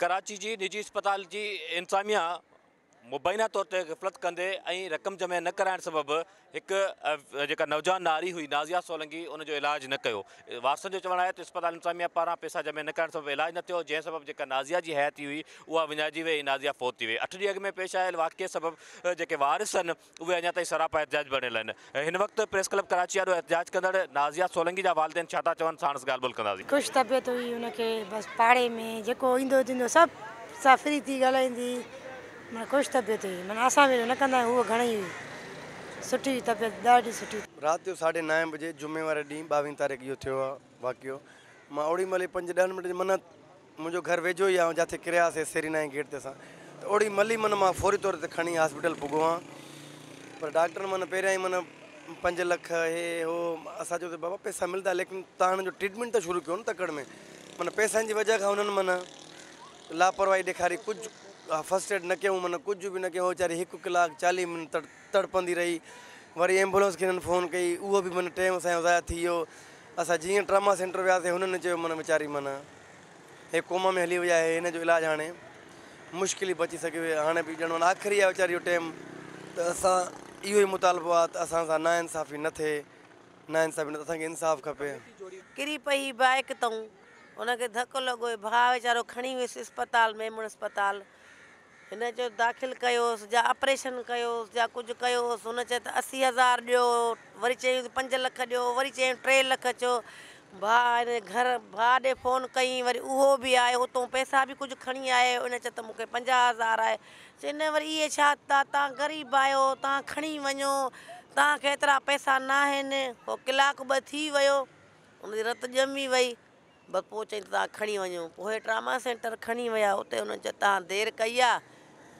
کراچی جی نجی اسپتال جی انتظامیہ मुबैना तौर ते गफ़लत कंदे ऐं रक़म जमे न कराइण सबबु हिकु जेका नौजवान नारी हुई नाज़िया सोलंगी उनजो इलाजु न कयो वारसनि जो चवणु आहे त इस्पताल इंतज़ामिया पारां पैसा जमे न करणु सबबु इलाजु न थियो जंहिं सबबु जेका नाज़िया जी हयाती हुई उहा विञाइजी वई नाज़िया फोत थी वई अठ ॾींहं अॻि में पेश आयल वाकिअ सबबु जेके वारिस आहिनि उहे अञा ताईं सरापा एतिजाज भरियल आहिनि हिन वक़्तु प्रेस क्लब कराची वारो एतिजाज कंदड़ नाज़िया सोलंगी जा वालदेन छा था चवनि खे माना ख़ुशि तबियत हुई माना असां वेझो न कंदा आहियूं उहा घणेई सुठी तबियत ॾाढी सुठी राति जो साढे नवें बजे जुमे वारे ढी ॿावीह तारीख़ इहो थो वाक्य ओड़ी पंज दह मिनट मन मुझे घर वेझो ही आ जिते किरियासीं नाई गेट से तो ओड़ी मल ही मन मैं फौरी तौर से खड़ी हॉस्पिटल पुगो हाँ पर डॉक्टर मन पे ई पंज लख इहे उहो अस बाबा पैसा मिलता लेकिन तुम ट्रीटमेंट तो शुरू कयो तकड़ में मन पैसा की वजह का उन्होंने मन लापरवाही दिखारी कुछ فسٹ ایڈ نہ بھی نہاری کلاک چالی منٹ تڑپندی رہی ویری ایمبولیس کے فون کیم ضائع تھی اصل جیسے ٹراما سینٹر ویاسی انجو ویچاری من یہ قوم میں ہلی وی ہے انجو علاج ہاں مشکل بھی بچی ہوئی ہاں جن مخری ویسے تو اصا یہ مطالبہ نا انسافی نئے ناسافی हिन चयो दाख़िल कयोसि या ऑपरेशन कयोसि या कुझु कयोसि हुन चयो त असी हज़ार ॾियो वरी चयईंसि पंज लख ॾियो वरी चयऊं टे लख चओ भाउ हिन घर भाउ ॾे फोन कई वरी उहो बि आहे हुतो पैसा बि कुझु खणी आया उन चयो त मूंखे पंजाह हज़ार आहे चई न वरी इहे छा था तव्हां ग़रीब आहियो तव्हां खणी वञो तव्हांखे एतिरा पैसा न आहिनि पोइ कलाकु ॿ थी वियो उनजी रतु ॼमी वई भई पोइ चयईं तव्हां खणी वञो ट्रामा सेंटर खणी विया चयो तव्हां देरि कई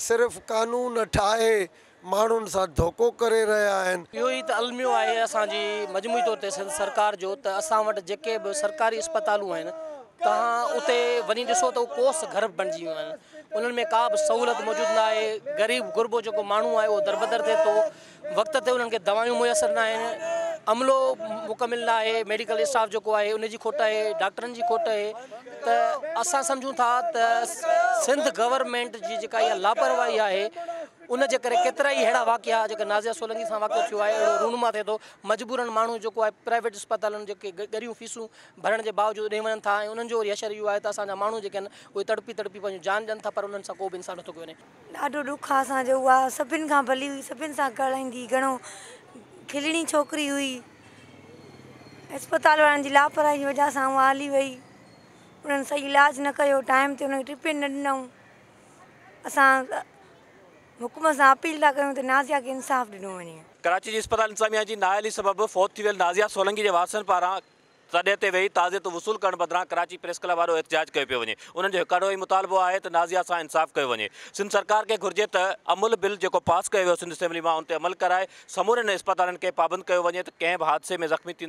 صرف قانون ٹھائے ما دوک کر رہا ہے یہ المیو ہے ابھی مجموعی طور پر سرکار جو تٹ جے بھی سرکاری اسپتالوں تا اتنے ویسو تو کوس گھر بن جانا ان میں کا سہولت موجود نہ موبائل در بدر تھے تو وقت ان کے دوائیں میسر نہ حملوں مکمل نہ میڈیکل اسٹاف جو ان کی کھوٹ ہے ڈاکٹرن کی کھوٹ ہے تو اصل سمجھوں تھا سندھ گورمینٹ کی لاپرواہی ہے ان کے واقعہ نازیہ سولنگ سے واقع چیز رونما تھے تو مجبوراً موکو ہے پرائیویٹ اسپتالوں کے گرو فیسوں بھرنے کے باوجود اشروہ ہے تو مجھے تڑپی تڑپی جان دنس پہ खिलणी छोकिरी हुई अस्पताल वारनि जी लापरवाही वजह सां उहा हली वई उन्हनि सही इलाज न कयो टाइम ते हुनखे टिपन न ॾिनऊं असां हुकुम सां अपील था कयूं त नाज़िया खे इंसाफ़ ॾिनो वञे कराची जी अस्पताल इंतज़ामिया जी नायल सबबु फौत थी वियल नाज़िया सोलंकी जे वासनि पारां تدے تھی تازیت وصول کرنے بدرہ کراچی پریس کلب والوں احتجاج کیا پی وجہ انہوں مطالبہ ہے تو ناظیا انساف کیا ویسے سنت سرکار کے گرجے تو امل بل جو پاس ہو سی اصمبلی میں انت عمل کرائے سموڑے اسپتال کے پابند کو کبھی بھی حادثے میں زخمی تھی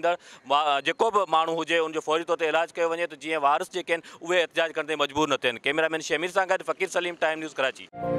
موجود ان فوری طور پر علاج کیا وجے تو جی وارس جے وہ احتجاج کرتے مجبور نہ تھے کیمرامین شمیر سے گا فقی سلیم ٹائم نیوز کراچی